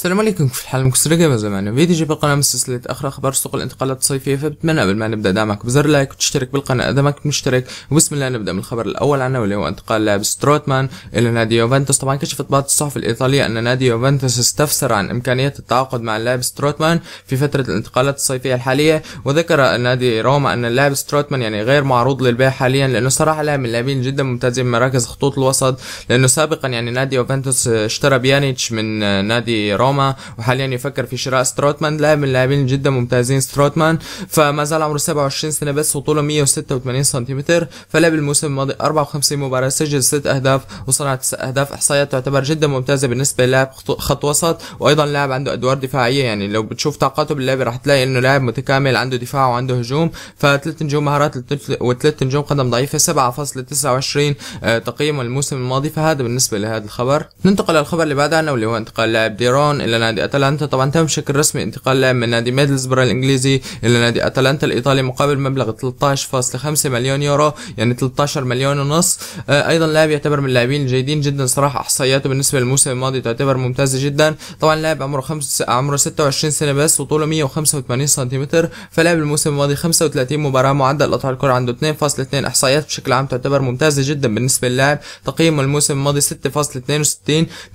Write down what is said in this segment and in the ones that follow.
السلام عليكم في الحلقة المكسرة قبل زمان فيديو جيب القناة من سلسلة آخر أخبار سوق الانتقالات الصيفية فبتمنى قبل ما نبدأ دعمك بزر لايك وتشترك بالقناة إذا ما كنت مشترك وبسم الله نبدأ من الخبر الأول عنه واللي هو انتقال لاعب ستروتمان إلى نادي يوفنتوس طبعا كشفت بعض الصحف الإيطالية أن نادي يوفنتوس استفسر عن إمكانية التعاقد مع اللاعب ستروتمان في فترة الانتقالات الصيفية الحالية وذكر نادي روما أن اللاعب ستروتمان يعني غير معروض للبيع حاليا لأنه صراحة لاعب من اللاعبين جدا ممتازين مراكز خطوط الوسط لأنه سابقا يعني نادي يوفنتوس اشترى بيانيتش من نادي روما روما وحاليا يفكر في شراء ستروتمان لاعب من اللاعبين جدا ممتازين ستروتمان فما زال عمره 27 سنه بس وطوله 186 سنتيمتر فلعب الموسم الماضي 54 مباراه سجل 6 اهداف وصنع 9 اهداف احصائيات تعتبر جدا ممتازه بالنسبه للاعب خط وسط وايضا لاعب عنده ادوار دفاعيه يعني لو بتشوف طاقاته باللعب راح تلاقي انه لاعب متكامل عنده دفاع وعنده هجوم فثلاث نجوم مهارات وثلاث نجوم قدم ضعيفه 7.29 آه، تقييم الموسم الماضي فهذا بالنسبه لهذا الخبر ننتقل للخبر اللي بعد عنه واللي هو انتقال لاعب ديرون إلى نادي أتلانتا طبعا تم بشكل رسمي انتقال لاعب من نادي ميدلزبرا الإنجليزي إلى نادي أتلانتا الإيطالي مقابل مبلغ 13.5 مليون يورو يعني 13 مليون ونص آه، أيضا لاعب يعتبر من اللاعبين الجيدين جدا صراحة إحصائياته بالنسبة للموسم الماضي تعتبر ممتازة جدا طبعا لاعب عمره خمس عمره 26 سنة بس وطوله 185 سنتيمتر فلعب الموسم الماضي 35 مباراة معدل قطع الكرة عنده 2.2 إحصائيات بشكل عام تعتبر ممتازة جدا بالنسبة للاعب تقييمه الموسم الماضي 6.62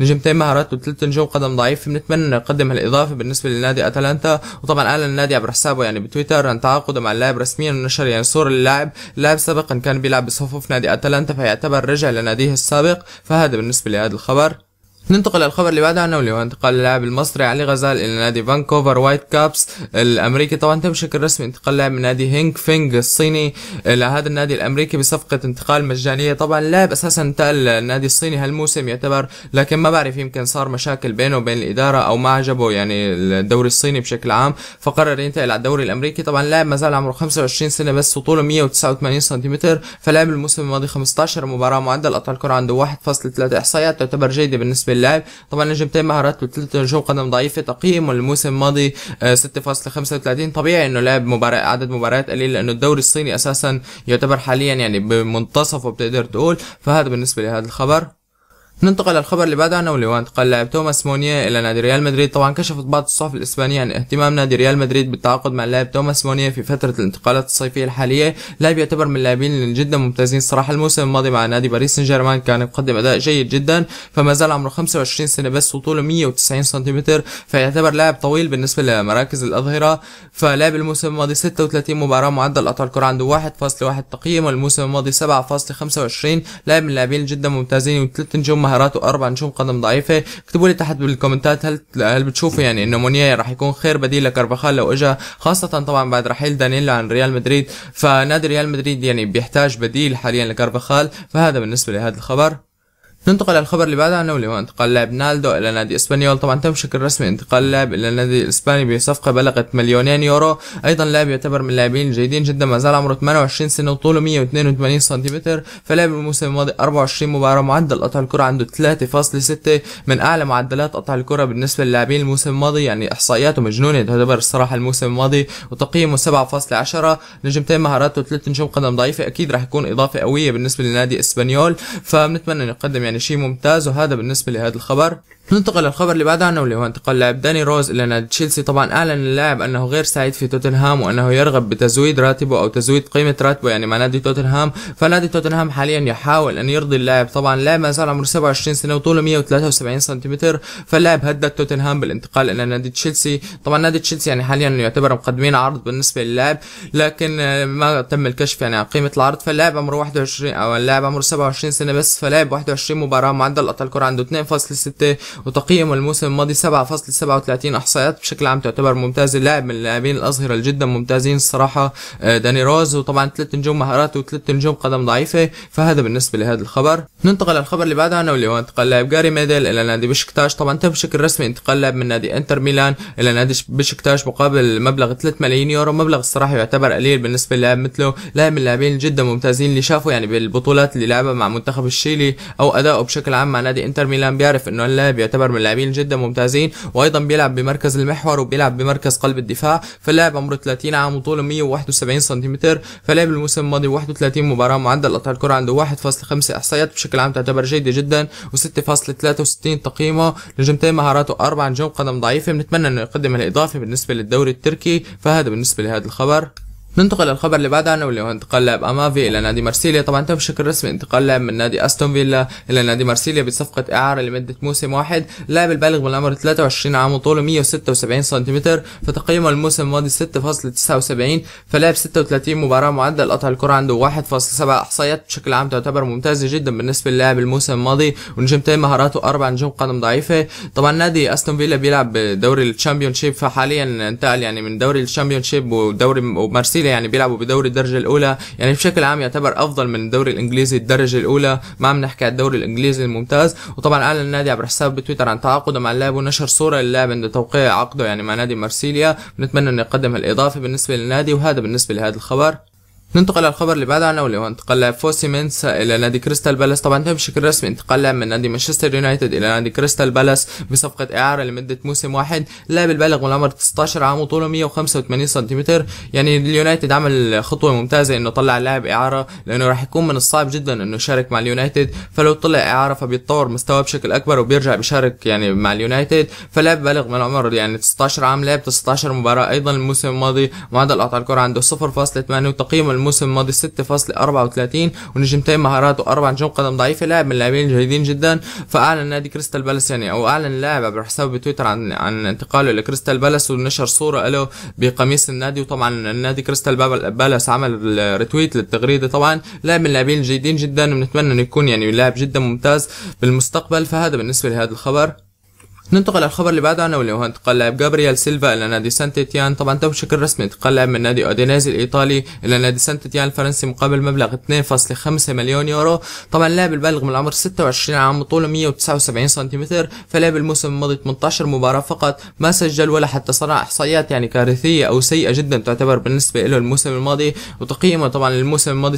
نجمتين مهارات وثلاث نجوم قدم ضعيف بنتمنى نقدم هالاضافه بالنسبه لنادي اتلانتا وطبعا اعلن النادي عبر حسابه يعني بتويتر عن تعاقده مع اللاعب رسميا ونشر يعني صوره للاعب اللاعب سابقا كان بيلعب بصفوف نادي اتلانتا فيعتبر رجع لناديه السابق فهذا بالنسبه لهذا الخبر ننتقل للخبر اللي بعده عنه واللي هو انتقال اللاعب المصري علي غزال الى نادي فانكوفر وايت كابس الامريكي طبعا تم بشكل رسمي انتقال لاعب من نادي هينك فينغ الصيني الى هذا النادي الامريكي بصفقه انتقال مجانيه طبعا اللاعب اساسا انتقل للنادي الصيني هالموسم يعتبر لكن ما بعرف يمكن صار مشاكل بينه وبين الاداره او ما عجبه يعني الدوري الصيني بشكل عام فقرر ينتقل على الدوري الامريكي طبعا اللاعب ما زال عمره 25 سنه بس وطوله 189 سنتيمتر فلعب الموسم الماضي 15 مباراه معدل قطع الكره عنده 1.3 احصائيات تعتبر جيده بالنسبه باللعب طبعا نجمتين مهارات مهاراته نجوم قدم ضعيفه تقييم الموسم الماضي 6.35 آه، طبيعي انه لعب مباراة عدد مباريات قليل لانه الدوري الصيني اساسا يعتبر حاليا يعني بمنتصفه بتقدر تقول فهذا بالنسبه لهذا الخبر ننتقل للخبر اللي بعده عن هو انتقل لاعب توماس مونيا الى نادي ريال مدريد طبعا كشفت بعض الصحف الاسبانيه عن اهتمام نادي ريال مدريد بالتعاقد مع اللاعب توماس مونيا في فتره الانتقالات الصيفيه الحاليه لاعب يعتبر من اللاعبين جدا ممتازين الصراحه الموسم الماضي مع نادي باريس سان جيرمان كان يقدم اداء جيد جدا فما زال عمره 25 سنه بس وطوله 190 سنتيمتر فيعتبر لاعب طويل بالنسبه لمراكز الاظهره فلعب الموسم الماضي 36 مباراه معدل قطع الكره عنده 1.1 تقييم والموسم الماضي 7.25 لاعب من اللاعبين جدا ممتازين وثلاث نجوم مهاراته أربع نجوم قدم ضعيفة اكتبوا لي تحت بالكومنتات هل هل بتشوفوا يعني إنه مونيا راح يكون خير بديل لكارفاخال لو إجا خاصة طبعا بعد رحيل دانيلا عن ريال مدريد فنادي ريال مدريد يعني بيحتاج بديل حاليا لكارفاخال فهذا بالنسبة لهذا الخبر ننتقل للخبر اللي بعده عن نولي وانتقال لاعب نالدو إلى نادي إسبانيول طبعا تم بشكل رسمي انتقال اللاعب إلى النادي الإسباني بصفقة بلغت مليونين يورو أيضا اللاعب يعتبر من اللاعبين الجيدين جدا ما زال عمره 28 سنة وطوله 182 سنتيمتر فلعب الموسم الماضي 24 مباراة معدل قطع الكرة عنده 3.6 من أعلى معدلات قطع الكرة بالنسبة للاعبين الموسم الماضي يعني إحصائياته مجنونة تعتبر الصراحة الموسم الماضي وتقييمه 7.10 نجمتين مهاراته 3 نجوم قدم ضعيفة أكيد راح يكون إضافة قوية بالنسبة لنادي إسبانيول فبنتمنى انه يقدم يعني يعني شيء ممتاز وهذا بالنسبة لهذا الخبر ننتقل للخبر اللي بعد عنه واللي هو انتقال لاعب داني روز الى نادي تشيلسي طبعا اعلن اللاعب انه غير سعيد في توتنهام وانه يرغب بتزويد راتبه او تزويد قيمه راتبه يعني مع نادي توتنهام فنادي توتنهام حاليا يحاول ان يرضي اللاعب طبعا اللاعب ما زال عمره 27 سنه وطوله 173 سنتيمتر فاللاعب هدد توتنهام بالانتقال الى نادي تشيلسي طبعا نادي تشيلسي يعني حاليا يعتبر مقدمين عرض بالنسبه للاعب لكن ما تم الكشف يعني عن قيمه العرض فاللاعب عمره 21 او اللاعب عمره 27 سنه بس فلاعب 21 مباراه معدل قطع الكره عنده 2.6 وتقييم الموسم الماضي 7.37 احصائيات بشكل عام تعتبر ممتازه لاعب من اللاعبين الاظهره جدا ممتازين الصراحه آه، داني روز وطبعا ثلاث نجوم مهارات وثلاث نجوم قدم ضعيفه فهذا بالنسبه لهذا الخبر ننتقل للخبر اللي بعدنا واللي هو انتقال لاعب جاري ميدل الى نادي بشكتاش طبعا تم بشكل رسمي انتقال لاعب من نادي انتر ميلان الى نادي بشكتاش مقابل مبلغ 3 ملايين يورو مبلغ الصراحه يعتبر قليل بالنسبه للاعب مثله لاعب من اللاعبين جدا ممتازين اللي شافوا يعني بالبطولات اللي لعبها مع منتخب الشيلي او اداؤه بشكل عام مع نادي انتر ميلان بيعرف انه اللاعب يعتبر من اللاعبين جدا ممتازين وايضا بيلعب بمركز المحور وبيلعب بمركز قلب الدفاع فاللاعب عمره 30 عام وطوله 171 سم فلعب الموسم الماضي 31 مباراه معدل قطع الكره عنده 1.5 احصائيات بشكل عام تعتبر جيده جدا و6.63 تقييمه نجمتين مهاراته اربع نجوم قدم ضعيفه بنتمنى انه يقدم الاضافه بالنسبه للدوري التركي فهذا بالنسبه لهذا الخبر ننتقل للخبر اللي بعدنا واللي هو انتقال لاعب امافي الى نادي مارسيليا طبعا تم بشكل رسمي انتقال لاعب من نادي استون فيلا الى نادي مارسيليا بصفقه اعاره لمده موسم واحد اللاعب البالغ من العمر 23 عام وطوله 176 سنتيمتر فتقييمه الموسم الماضي 6.79 فلعب 36 مباراه معدل قطع الكره عنده 1.7 احصائيات بشكل عام تعتبر ممتازه جدا بالنسبه للاعب الموسم الماضي ونجمتين مهاراته اربع نجوم قدم ضعيفه طبعا نادي استون فيلا بيلعب بدوري الشامبيونشيب فحاليا انتقل يعني من دوري الشامبيونشيب ودوري مارسيليا كده يعني بيلعبوا بدوري الدرجه الاولى يعني بشكل عام يعتبر افضل من الدوري الانجليزي الدرجه الاولى ما عم نحكي عن الدوري الانجليزي الممتاز وطبعا اعلن النادي عبر حساب بتويتر عن تعاقده مع اللاعب ونشر صوره للاعب عند توقيع عقده يعني مع نادي مارسيليا بنتمنى انه يقدم الاضافه بالنسبه للنادي وهذا بالنسبه لهذا الخبر ننتقل للخبر اللي بعده عنا واللي هو انتقال فوسيمينس الى نادي كريستال بالاس طبعا تم بشكل رسمي انتقاله من نادي مانشستر يونايتد الى نادي كريستال بالاس بصفقه اعاره لمده موسم واحد اللاعب البالغ من العمر 19 عام وطوله 185 سنتيمتر يعني اليونايتد عمل خطوه ممتازه انه طلع اللاعب اعاره لانه راح يكون من الصعب جدا انه يشارك مع اليونايتد فلو طلع اعاره فبيتطور مستواه بشكل اكبر وبيرجع بيشارك يعني مع اليونايتد فلاعب بالغ من العمر يعني 19 عام لعب 19 مباراه ايضا الموسم الماضي معدل قطع الكره عنده 0.8 وتقييم الموسم الماضي 6.34 ونجمتين مهاراته أربع نجوم قدم ضعيفة لاعب من اللاعبين الجيدين جدا فأعلن نادي كريستال بالاس يعني أو أعلن اللاعب عبر حسابه بتويتر عن عن انتقاله لكريستال بالاس ونشر صورة له بقميص النادي وطبعا النادي كريستال بالاس عمل ريتويت للتغريدة طبعا لاعب من اللاعبين الجيدين جدا ونتمنى انه يكون يعني لاعب جدا ممتاز بالمستقبل فهذا بالنسبة لهذا الخبر ننتقل للخبر اللي بعده عنه واللي هو انتقل لاعب جابرييل سيلفا الى نادي سانت تيان طبعا تم بشكل رسمي انتقال لاعب من نادي اودينيزي الايطالي الى نادي سانت تيان الفرنسي مقابل مبلغ 2.5 مليون يورو طبعا اللاعب البالغ من العمر 26 عام وطوله 179 سنتيمتر فلعب الموسم الماضي 18 مباراه فقط ما سجل ولا حتى صنع احصائيات يعني كارثيه او سيئه جدا تعتبر بالنسبه له الموسم الماضي وتقييمه طبعا للموسم الماضي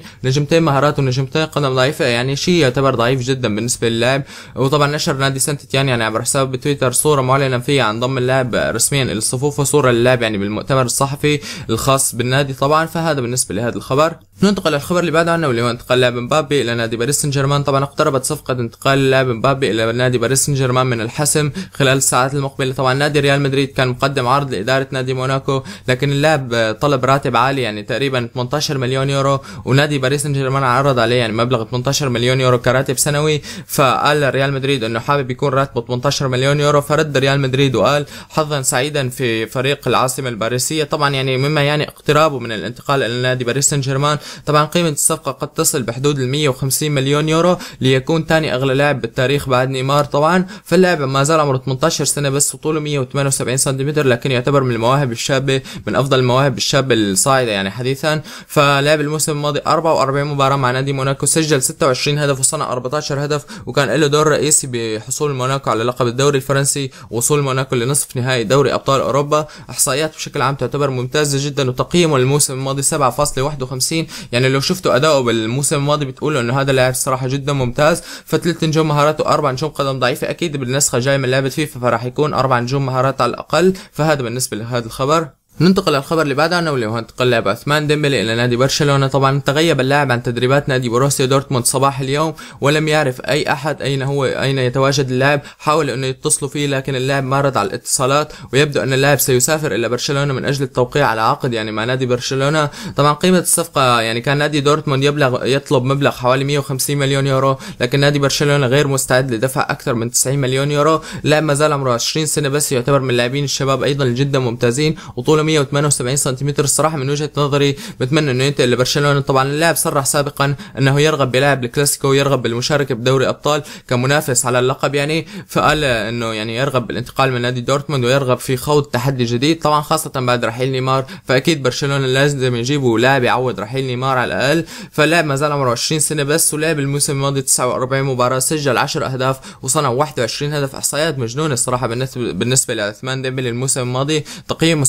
6.40 نجمتين مهارات ونجمتين قدم ضعيفه يعني شيء يعتبر ضعيف جدا بالنسبه للاعب وطبعا نشر نادي سانت كان يعني عبر حساب بتويتر صورة معلنا فيها عن ضم اللاعب رسميا إلى الصفوف وصورة للاعب يعني بالمؤتمر الصحفي الخاص بالنادي طبعا فهذا بالنسبة لهذا الخبر ننتقل للخبر اللي بعده عنه واللي هو انتقال لاعب مبابي الى نادي باريس سان جيرمان طبعا اقتربت صفقه انتقال لاعب مبابي الى نادي باريس سان جيرمان من الحسم خلال الساعات المقبله طبعا نادي ريال مدريد كان مقدم عرض لاداره نادي موناكو لكن اللاعب طلب راتب عالي يعني تقريبا 18 مليون يورو ونادي باريس سان جيرمان عرض عليه يعني مبلغ 18 مليون يورو كراتب سنوي فقال ريال مدريد انه حابب يكون راتب ب 18 مليون يورو فرد ريال مدريد وقال حظا سعيدا في فريق العاصمه الباريسيه طبعا يعني مما يعني اقترابه من الانتقال الى نادي باريس سان جيرمان طبعا قيمه الصفقه قد تصل بحدود ال 150 مليون يورو ليكون ثاني اغلى لاعب بالتاريخ بعد نيمار طبعا فاللاعب ما زال عمره 18 سنه بس وطوله 178 سنتيمتر لكن يعتبر من المواهب الشابه من افضل المواهب الشابه الصاعده يعني حديثا فلعب الموسم الماضي 44 مباراه مع نادي موناكو سجل 26 هدف وصنع 14 هدف وكان له دور رئيسي بحصول موناكو موناكو على لقب الدوري الفرنسي وصول موناكو لنصف نهائي دوري ابطال اوروبا احصائيات بشكل عام تعتبر ممتازه جدا وتقييمه الموسم الماضي 7.51 يعني لو شفتوا اداؤه بالموسم الماضي بتقولوا انه هذا اللاعب صراحه جدا ممتاز فثلاث نجوم مهارات واربع نجوم قدم ضعيفه اكيد بالنسخه جاي من لعبه فيفا فراح يكون اربع نجوم مهارات على الاقل فهذا بالنسبه لهذا الخبر ننتقل للخبر اللي بعد عنه اللي هو انتقل لاعب عثمان ديمبلي الى نادي برشلونه طبعا تغيب اللاعب عن تدريبات نادي بروسيا دورتموند صباح اليوم ولم يعرف اي احد اين هو اين يتواجد اللاعب حاولوا انه يتصلوا فيه لكن اللاعب ما رد على الاتصالات ويبدو ان اللاعب سيسافر الى برشلونه من اجل التوقيع على عقد يعني مع نادي برشلونه طبعا قيمه الصفقه يعني كان نادي دورتموند يبلغ يطلب مبلغ حوالي 150 مليون يورو لكن نادي برشلونه غير مستعد لدفع اكثر من 90 مليون يورو اللاعب ما زال عمره 20 سنه بس يعتبر من اللاعبين الشباب ايضا جدا ممتازين وطول 178 سنتيمتر الصراحه من وجهه نظري بتمنى انه ينتقل لبرشلونه طبعا اللاعب صرح سابقا انه يرغب بلعب الكلاسيكو ويرغب بالمشاركه بدوري ابطال كمنافس على اللقب يعني فقال انه يعني يرغب بالانتقال من نادي دورتموند ويرغب في خوض تحدي جديد طبعا خاصه بعد رحيل نيمار فاكيد برشلونه لازم يجيبوا لاعب يعوض رحيل نيمار على الاقل فاللاعب ما زال عمره 20 سنه بس ولعب الموسم الماضي 49 مباراه سجل 10 اهداف وصنع 21 هدف احصائيات مجنونه الصراحه بالنسبه بالنسبه لعثمان ديمبلي الموسم الماضي تقييمه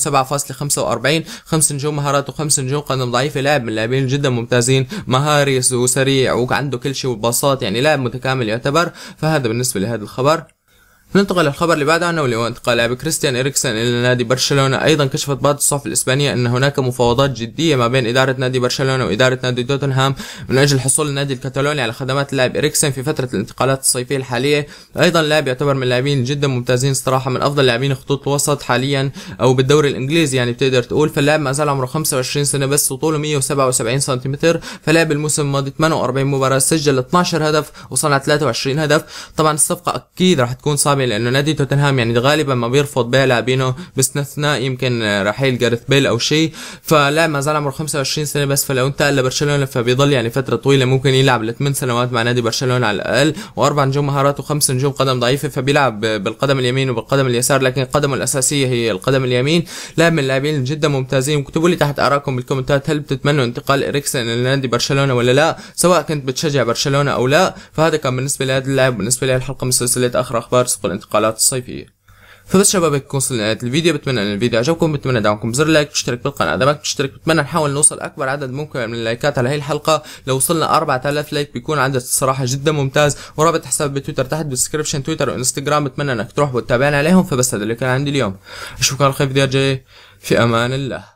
ل 45 خمس نجوم مهارات وخمس نجوم قدم ضعيفه لاعب من اللاعبين جدا ممتازين مهاري وسريع وعنده كل شيء وباصات يعني لاعب متكامل يعتبر فهذا بالنسبه لهذا الخبر ننتقل للخبر اللي بعد عنه واللي هو انتقال لاعب كريستيان إريكسن إلى نادي برشلونة أيضا كشفت بعض الصحف الإسبانية أن هناك مفاوضات جدية ما بين إدارة نادي برشلونة وإدارة نادي توتنهام من أجل حصول النادي الكتالوني على خدمات اللاعب إريكسن في فترة الانتقالات الصيفية الحالية أيضا اللاعب يعتبر من اللاعبين جدا ممتازين صراحة من أفضل لاعبين خطوط الوسط حاليا أو بالدوري الإنجليزي يعني بتقدر تقول فاللاعب ما زال عمره 25 سنة بس وطوله 177 سنتيمتر فلعب الموسم الماضي 48 مباراة سجل 12 هدف وصنع 23 هدف طبعا الصفقة أكيد راح تكون صعبة مقابل لانه نادي توتنهام يعني غالبا ما بيرفض بيع لاعبينه باستثناء يمكن رحيل جارث بيل او شيء فلا ما زال عمره 25 سنه بس فلو انتقل لبرشلونه فبيضل يعني فتره طويله ممكن يلعب لثمان سنوات مع نادي برشلونه على الاقل واربع نجوم مهارات وخمس نجوم قدم ضعيفه فبيلعب بالقدم اليمين وبالقدم اليسار لكن قدمه الاساسيه هي القدم اليمين لاعب من اللاعبين جدا ممتازين واكتبوا لي تحت ارائكم بالكومنتات هل بتتمنوا انتقال اريكسن لنادي برشلونه ولا لا سواء كنت بتشجع برشلونه او لا فهذا كان بالنسبه لهذا اللاعب بالنسبه لهذه الحلقه من سلسله اخر اخبار الانتقالات الصيفية فبس شباب هيك وصلنا لنهاية الفيديو بتمنى ان الفيديو عجبكم بتمنى دعمكم بزر لايك تشترك بالقناة اذا ما تشترك بتمنى نحاول نوصل اكبر عدد ممكن من اللايكات على هي الحلقة لو وصلنا 4000 لايك بيكون عدد الصراحة جدا ممتاز ورابط حساب بتويتر تحت بالدسكربشن تويتر وانستغرام بتمنى انك تروح وتتابعنا عليهم فبس هذا اللي كان عندي اليوم اشوفكم على خير فيديو جاي في امان الله